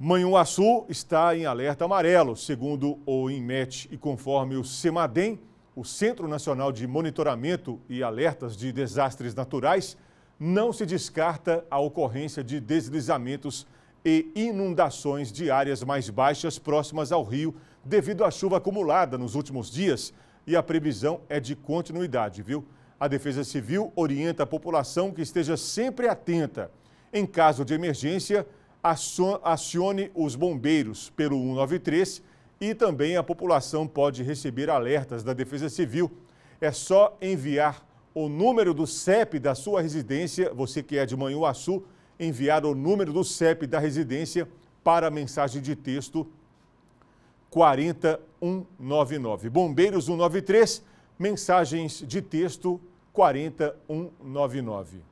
Manhuaçu está em alerta amarelo, segundo o INMET e conforme o CEMADEM, o Centro Nacional de Monitoramento e Alertas de Desastres Naturais, não se descarta a ocorrência de deslizamentos e inundações de áreas mais baixas próximas ao rio devido à chuva acumulada nos últimos dias e a previsão é de continuidade, viu? A Defesa Civil orienta a população que esteja sempre atenta. Em caso de emergência, acione os bombeiros pelo 193 e também a população pode receber alertas da Defesa Civil. É só enviar o número do CEP da sua residência, você que é de Manhuaçu, enviar o número do CEP da residência para a mensagem de texto 40199. Bombeiros 193, mensagens de texto 40199.